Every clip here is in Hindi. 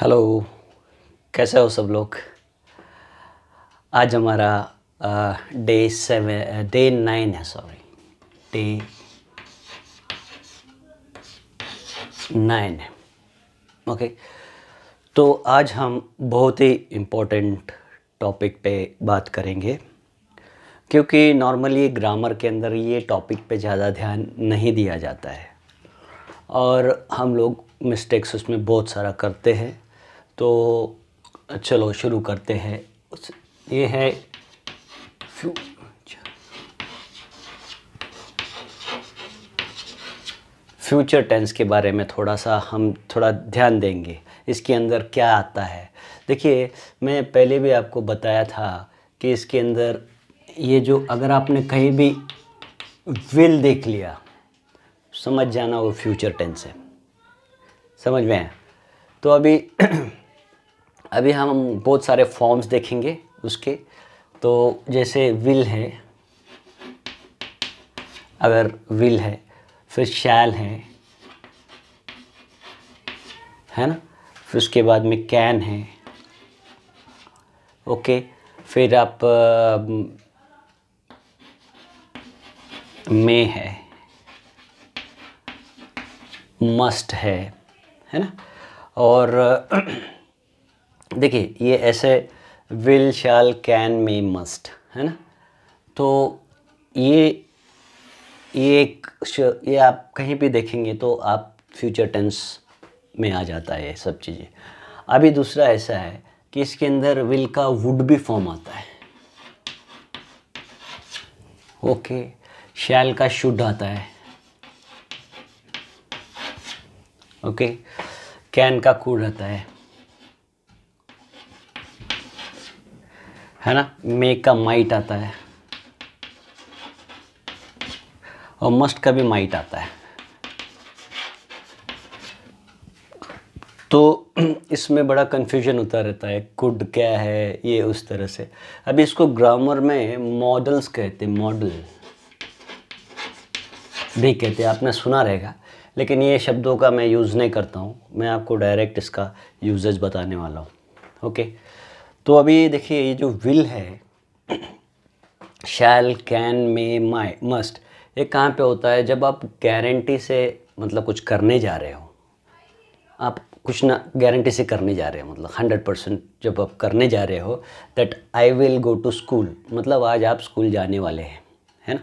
हेलो कैसे हो सब लोग आज हमारा डे सेवन डे नाइन है सॉरी डे नाइन है ओके तो आज हम बहुत ही इम्पोर्टेंट टॉपिक पे बात करेंगे क्योंकि नॉर्मली ग्रामर के अंदर ये टॉपिक पे ज़्यादा ध्यान नहीं दिया जाता है और हम लोग मिस्टेक्स उसमें बहुत सारा करते हैं तो चलो शुरू करते हैं ये है फ्यूचर टेंस के बारे में थोड़ा सा हम थोड़ा ध्यान देंगे इसके अंदर क्या आता है देखिए मैं पहले भी आपको बताया था कि इसके अंदर ये जो अगर आपने कहीं भी विल देख लिया समझ जाना वो फ्यूचर टेंस है समझ में है तो अभी अभी हम बहुत सारे फॉर्म्स देखेंगे उसके तो जैसे विल है अगर विल है फिर शैल है है ना फिर उसके बाद में कैन है ओके फिर आप मे है मस्ट है है ना और देखिए ये ऐसे will shall can may must है ना तो ये ये एक ये आप कहीं भी देखेंगे तो आप फ्यूचर टेंस में आ जाता है सब चीज़ें अभी दूसरा ऐसा है कि इसके अंदर विल का वुड भी फॉर्म आता है ओके शैल का शुड आता है ओके कैन का कूड आता है है ना मेक का माइट आता है और मस्ट का भी माइट आता है तो इसमें बड़ा कन्फ्यूजन होता रहता है कुड क्या है ये उस तरह से अभी इसको ग्रामर में मॉडल्स कहते हैं मॉडल भी कहते हैं आपने सुना रहेगा लेकिन ये शब्दों का मैं यूज़ नहीं करता हूँ मैं आपको डायरेक्ट इसका यूजेज बताने वाला हूँ ओके तो अभी देखिए ये जो विल है शैल कैन मे माई मस्ट ये कहाँ पे होता है जब आप गारंटी से मतलब कुछ करने जा रहे हो आप कुछ ना गारंटी से करने जा रहे हो मतलब हंड्रेड परसेंट जब आप करने जा रहे हो that I will go to school मतलब आज आप स्कूल जाने वाले हैं है ना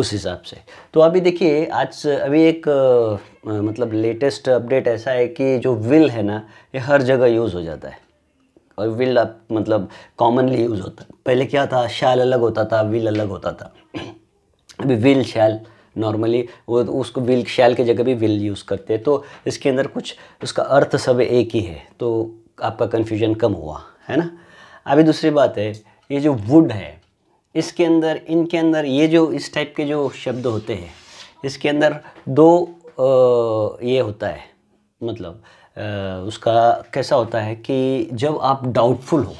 उस हिसाब से तो अभी देखिए आज अभी एक मतलब लेटेस्ट अपडेट ऐसा है कि जो विल है ना ये हर जगह यूज़ हो जाता है और विल अब मतलब कॉमनली यूज़ होता है पहले क्या था शैल अलग होता था विल अलग होता था अभी विल शैल नॉर्मली वो तो उसको विल शैल की जगह भी विल यूज़ करते हैं तो इसके अंदर कुछ उसका अर्थ सब एक ही है तो आपका कन्फ्यूजन कम हुआ है ना अभी दूसरी बात है ये जो वुड है इसके अंदर इनके अंदर ये जो इस टाइप के जो शब्द होते हैं इसके अंदर दो आ, ये होता है मतलब उसका कैसा होता है कि जब आप डाउटफुल हो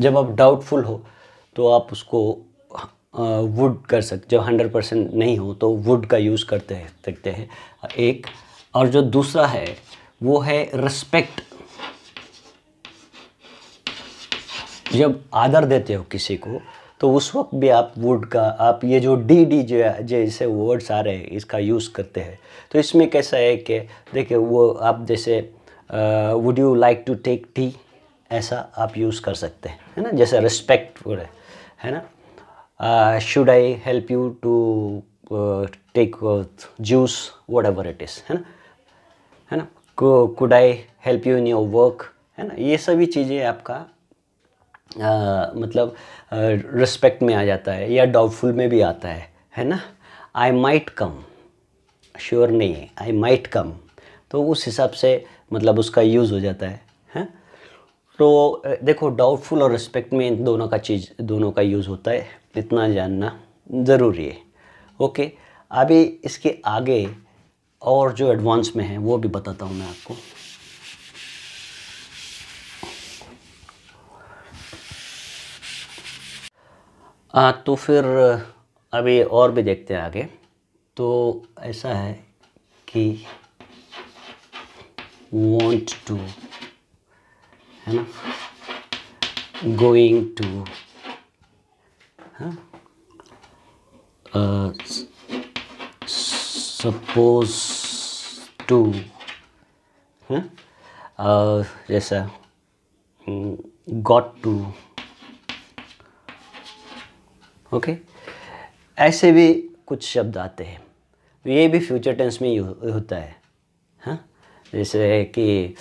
जब आप डाउटफुल हो तो आप उसको वुड कर सकते जब हंड्रेड परसेंट नहीं हो तो वुड का यूज़ करते हैं सकते हैं एक और जो दूसरा है वो है रिस्पेक्ट जब आदर देते हो किसी को तो उस वक्त भी आप वुड का आप ये जो डी डी जो जैसे वर्ड्स आ रहे हैं इसका यूज़ करते हैं तो इसमें कैसा है कि देखिए वो आप जैसे would you like to take tea ऐसा आप यूज़ कर सकते हैं है ना जैसे रिस्पेक्टफुल है है ना should I help you to take juice whatever it is है ना है ना could I help you in your work है ना ये सभी चीज़ें आपका आ, मतलब रिस्पेक्ट में आ जाता है या डाउटफुल में भी आता है है ना आई माइट कम श्योर नहीं है आई माइट कम तो उस हिसाब से मतलब उसका यूज़ हो जाता है हैं तो देखो डाउटफुल और रिस्पेक्ट में इन दोनों का चीज़ दोनों का यूज़ होता है इतना जानना ज़रूरी है ओके अभी इसके आगे और जो एडवांस में है वो भी बताता हूँ मैं आपको आ, तो फिर अभी और भी देखते हैं आगे तो ऐसा है कि वॉन्ट टू है ना गोइंग टू है सपोज टू और जैसा गॉट हम्म, टू ओके ऐसे भी कुछ शब्द आते हैं तो ये भी फ्यूचर टेंस में ही होता है हाँ जैसे कि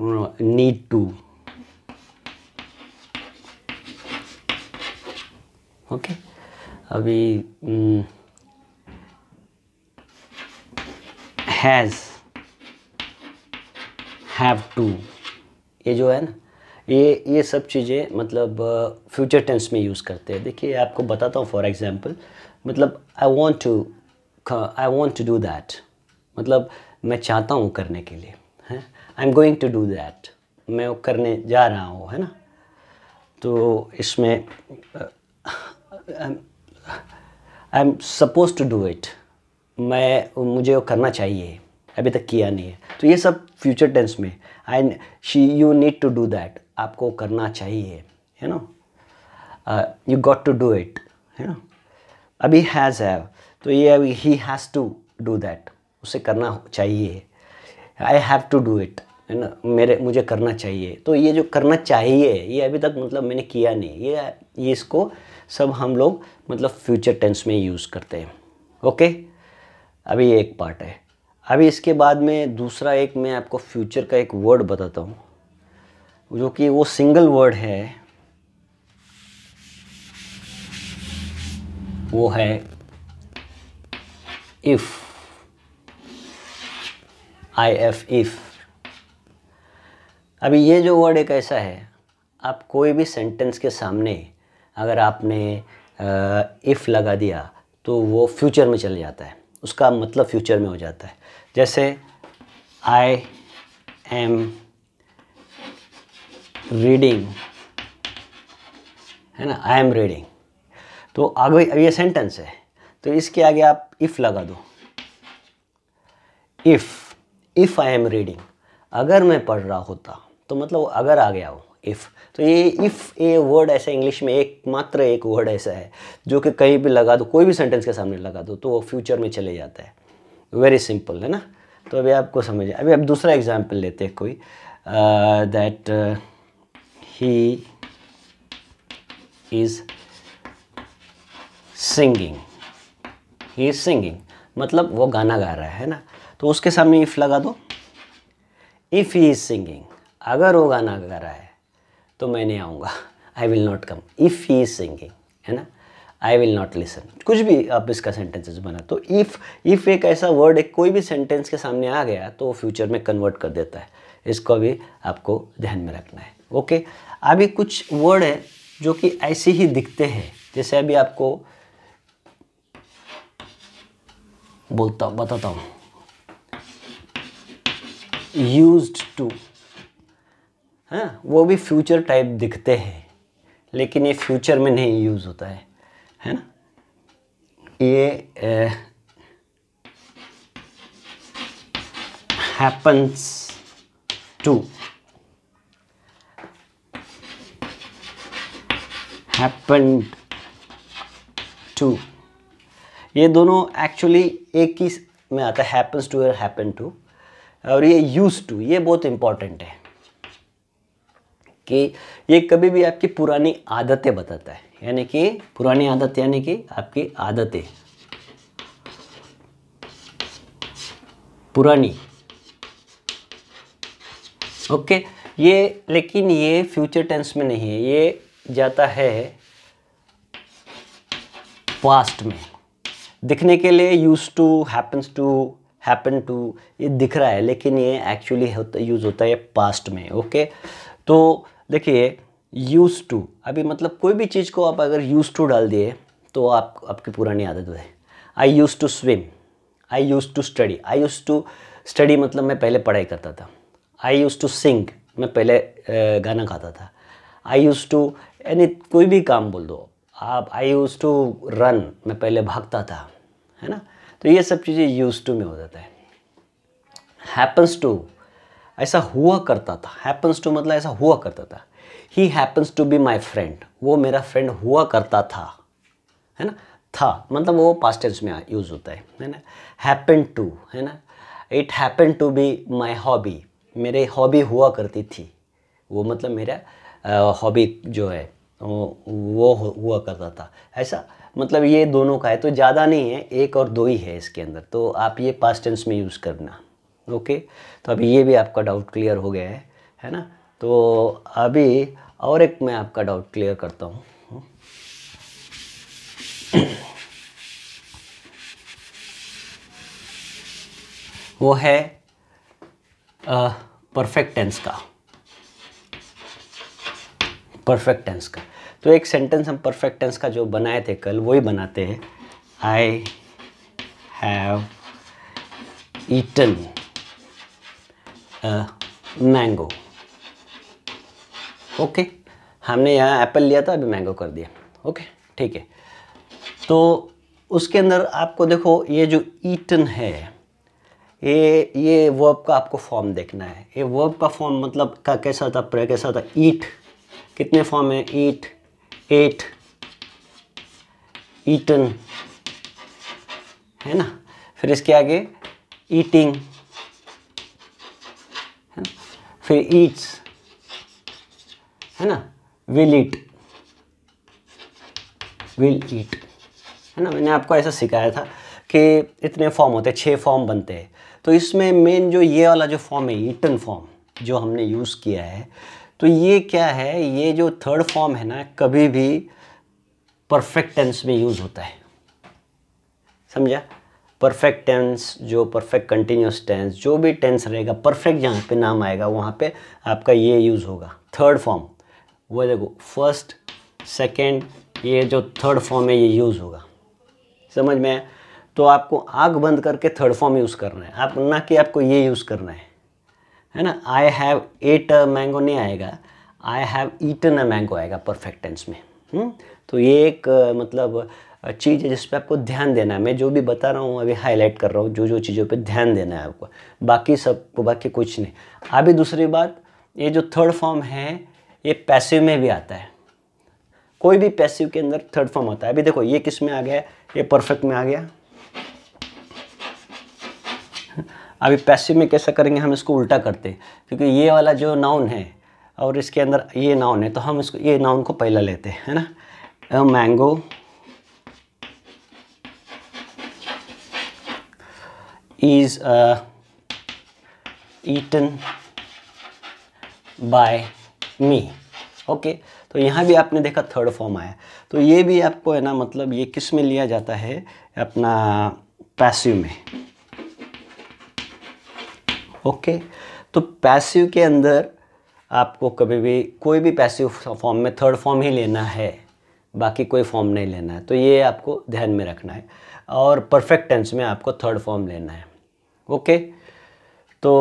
नीड टू ओके अभी हैज़ हैव टू ये जो है ना ये ये सब चीज़ें मतलब फ्यूचर टेंस में यूज़ करते हैं देखिए आपको बताता हूँ फॉर एग्जांपल मतलब I want to I want to do that मतलब मैं चाहता हूँ करने के लिए है I am going to do that मैं वो करने जा रहा हूँ है ना तो इसमें I am suppose to do it मैं मुझे वो करना चाहिए अभी तक किया नहीं है तो ये सब फ्यूचर टेंस में I she you need to do that आपको करना चाहिए है ना you got to do it है ना अभी हैज़ हैव तो ये अभी ही हैज़ टू डू दैट उसे करना चाहिए I have to do it है ना मेरे मुझे करना चाहिए तो ये जो करना चाहिए ये अभी तक मतलब मैंने किया नहीं ये ये इसको सब हम लोग मतलब फ्यूचर टेंस में यूज़ करते हैं ओके अभी एक पार्ट है अभी इसके बाद में दूसरा एक मैं आपको फ्यूचर का एक वर्ड बताता हूँ जो कि वो सिंगल वर्ड है वो है इफ़ आई एफ इफ़ अभी ये जो वर्ड एक ऐसा है आप कोई भी सेंटेंस के सामने अगर आपने इफ़ लगा दिया तो वो फ्यूचर में चले जाता है उसका मतलब फ्यूचर में हो जाता है जैसे आई एम रीडिंग है ना आई एम रीडिंग तो आगे अब ये सेंटेंस है तो इसके आगे आप इफ़ लगा दो if if I am reading अगर मैं पढ़ रहा होता तो मतलब अगर आ गया हो इफ़ तो ये इफ़ ए वर्ड ऐसा इंग्लिश में एक मात्र एक वर्ड ऐसा है जो कि कहीं भी लगा दो कोई भी सेंटेंस के सामने लगा दो तो वो फ्यूचर में चले जाता है वेरी सिंपल है ना तो अभी आपको समझ अभी आप दूसरा एग्जाम्पल लेते हैं कोई that he is singing he is singing मतलब वो गाना गा रहा है ना तो उसके सामने इफ़ लगा दो इफ़ ही इज़ सिंगिंग अगर वो गाना गा रहा है तो मैं नहीं आऊँगा I will not come if he is singing है ना आई विल नॉट लिसन कुछ भी आप इसका सेंटेंसेस बना तो इफ़ इफ़ एक ऐसा वर्ड एक कोई भी सेंटेंस के सामने आ गया तो वो फ्यूचर में कन्वर्ट कर देता है इसको भी आपको ध्यान में रखना है ओके अभी कुछ वर्ड है जो कि ऐसे ही दिखते हैं जैसे अभी आपको बोलता हूँ बताता हूँ यूज टू हाँ वो भी फ्यूचर टाइप दिखते हैं लेकिन ये फ्यूचर में नहीं यूज़ होता है है ना ये हैपन्स टू हैपन्ड टू ये दोनों एक्चुअली एक ही में आता है हैपन्स टू और हैपन टू और ये यूज़ टू ये बहुत इम्पॉर्टेंट है कि ये कभी भी आपकी पुरानी आदतें बताता है यानी कि पुरानी आदत यानी कि आपकी आदतें पुरानी ओके ये लेकिन ये फ्यूचर टेंस में नहीं है ये जाता है पास्ट में दिखने के लिए use to happens to happen to ये दिख रहा है लेकिन ये एक्चुअली होता यूज़ होता है पास्ट में ओके तो देखिए यूज़ टू अभी मतलब कोई भी चीज़ को आप अगर यूज़ टू डाल दिए तो आप आपकी पुरानी आदत है I use to swim I use to study I use to study मतलब मैं पहले पढ़ाई करता था आई यूज़ टू सिंग मैं पहले गाना गाता था आई यूज़ टू यानी कोई भी काम बोल दो आप आई यूज़ टू रन मैं पहले भागता था है ना तो ये सब चीज़ें यूज़ टू में हो जाता है हैपन्स टू ऐसा हुआ करता था हैपन्स टू मतलब ऐसा हुआ करता था he happens to be my friend वो मेरा फ्रेंड हुआ करता था है ना था मतलब वो पास्ट टेंस में यूज़ होता है है ना हैपन टू है ना it happen to be my hobby मेरे हॉबी हुआ करती थी वो मतलब मेरा हॉबी जो है वो हुआ करता था ऐसा मतलब ये दोनों का है तो ज़्यादा नहीं है एक और दो ही है इसके अंदर तो आप ये पास्ट टेंस में यूज़ करना ओके तो अभी ये भी आपका डाउट क्लियर हो गया है है ना तो अभी और एक मैं आपका डाउट क्लियर करता हूँ वो है परफेक्ट टेंस का परफेक्ट टेंस का तो एक सेंटेंस हम परफेक्ट टेंस का जो बनाए थे कल वही बनाते हैं I have eaten mango okay हमने यहाँ एप्पल लिया था अभी मैंगो कर दिया ओके ठीक है तो उसके अंदर आपको देखो ये जो ईटन है ये ये वर्ब का आपको फॉर्म देखना है ये वर्ब का फॉर्म मतलब का कैसा था प्रे कैसा था ईट कितने फॉर्म है ईट एट ईटन है ना फिर इसके आगे ईटिंग फिर ईट्स है ना विल ईट विल ईट है ना मैंने आपको ऐसा सिखाया था कि इतने फॉर्म होते हैं छः फॉर्म बनते हैं तो इसमें मेन जो ये वाला जो फॉर्म है ईटन फॉर्म जो हमने यूज़ किया है तो ये क्या है ये जो थर्ड फॉर्म है ना कभी भी परफेक्ट टेंस में यूज़ होता है समझा परफेक्ट टेंस जो परफेक्ट कंटिन्यूस टेंस जो भी टेंस रहेगा परफेक्ट जहाँ पे नाम आएगा वहाँ पे आपका ये यूज़ होगा थर्ड फॉर्म वो देखो फर्स्ट सेकेंड ये जो थर्ड फॉर्म है ये यूज़ होगा समझ में तो आपको आग बंद करके थर्ड फॉर्म यूज़ करना है आप ना कि आपको ये यूज़ करना है है ना I have ate a mango नहीं आएगा I have eaten a mango आएगा परफेक्ट टेंस में हुँ? हम्म? तो ये एक मतलब चीज़ है जिस पर आपको ध्यान देना है मैं जो भी बता रहा हूँ अभी हाईलाइट कर रहा हूँ जो जो चीज़ों पर ध्यान देना है आपको बाकी सब बाकी कुछ नहीं अभी दूसरी बात ये जो थर्ड फॉर्म है ये पैसिव में भी आता है कोई भी पैसिव के अंदर थर्ड फॉर्म आता है अभी देखो ये किस में आ गया ये परफेक्ट में आ गया अभी पैसिव में कैसा करेंगे हम इसको उल्टा करते हैं क्योंकि ये वाला जो नाउन है और इसके अंदर ये नाउन है तो हम इसको ये नाउन को पहला लेते हैं है ना mango is uh, eaten by me. Okay okay, तो यहाँ भी आपने देखा थर्ड फॉर्म आया तो ये भी आपको है ना मतलब ये किस में लिया जाता है अपना पैसिव में ओके okay, तो पैसिव के अंदर आपको कभी भी कोई भी पैसिव फॉर्म में थर्ड फॉर्म ही लेना है बाकी कोई फॉर्म नहीं लेना है तो ये आपको ध्यान में रखना है और परफेक्ट टेंस में आपको थर्ड फॉर्म लेना है ओके तो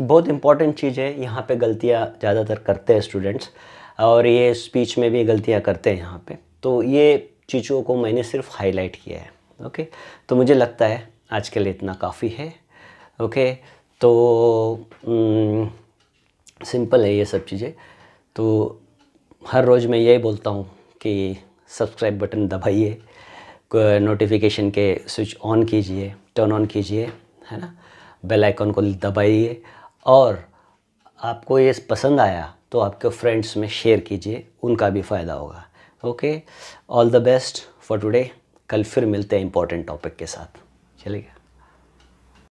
बहुत इंपॉर्टेंट चीज़ है यहाँ पे गलतियाँ ज़्यादातर करते हैं स्टूडेंट्स और ये स्पीच में भी गलतियाँ करते हैं यहाँ पे तो ये चीज़ों को मैंने सिर्फ हाईलाइट किया है ओके तो मुझे लगता है आज के लिए इतना काफ़ी है ओके तो सिंपल हम्म, है ये सब चीज़ें तो हर रोज़ मैं यही बोलता हूँ कि सब्सक्राइब बटन दबाइए नोटिफिकेशन के स्विच ऑन कीजिए टर्न ऑन कीजिए है ना बेल आइकन को दबाइए और आपको ये पसंद आया तो आपके फ्रेंड्स में शेयर कीजिए उनका भी फ़ायदा होगा okay all the best for today कल फिर मिलते हैं इंपॉर्टेंट टॉपिक के साथ चलेगा